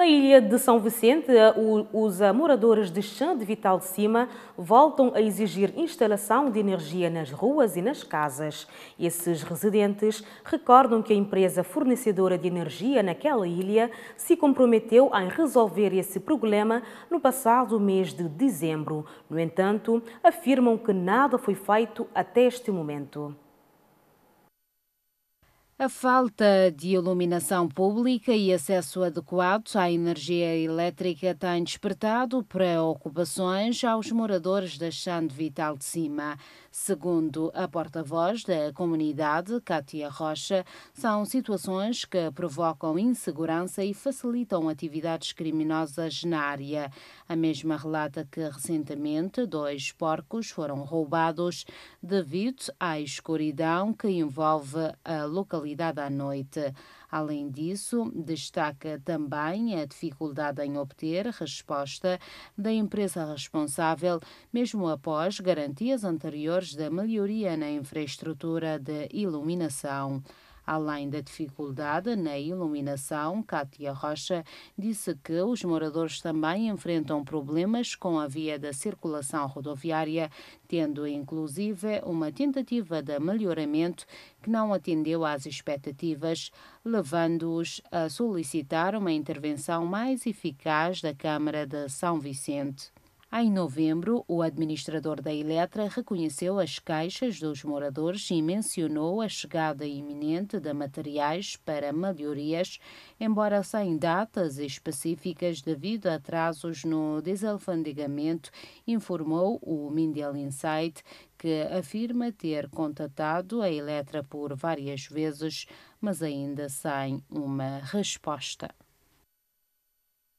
Na ilha de São Vicente, os moradores de Chã de Vital de Cima voltam a exigir instalação de energia nas ruas e nas casas. Esses residentes recordam que a empresa fornecedora de energia naquela ilha se comprometeu em resolver esse problema no passado mês de dezembro. No entanto, afirmam que nada foi feito até este momento. A falta de iluminação pública e acesso adequado à energia elétrica tem despertado preocupações aos moradores da Chande Vital de Cima. Segundo a porta-voz da comunidade, Cátia Rocha, são situações que provocam insegurança e facilitam atividades criminosas na área. A mesma relata que recentemente dois porcos foram roubados devido à escuridão que envolve a localidade dada à noite. Além disso, destaca também a dificuldade em obter resposta da empresa responsável, mesmo após garantias anteriores da melhoria na infraestrutura de iluminação. Além da dificuldade na iluminação, Cátia Rocha disse que os moradores também enfrentam problemas com a via da circulação rodoviária, tendo inclusive uma tentativa de melhoramento que não atendeu às expectativas, levando-os a solicitar uma intervenção mais eficaz da Câmara de São Vicente. Em novembro, o administrador da Eletra reconheceu as queixas dos moradores e mencionou a chegada iminente de materiais para melhorias, embora sem datas específicas devido a atrasos no desalfandegamento, informou o Mindial Insight, que afirma ter contatado a Eletra por várias vezes, mas ainda sem uma resposta.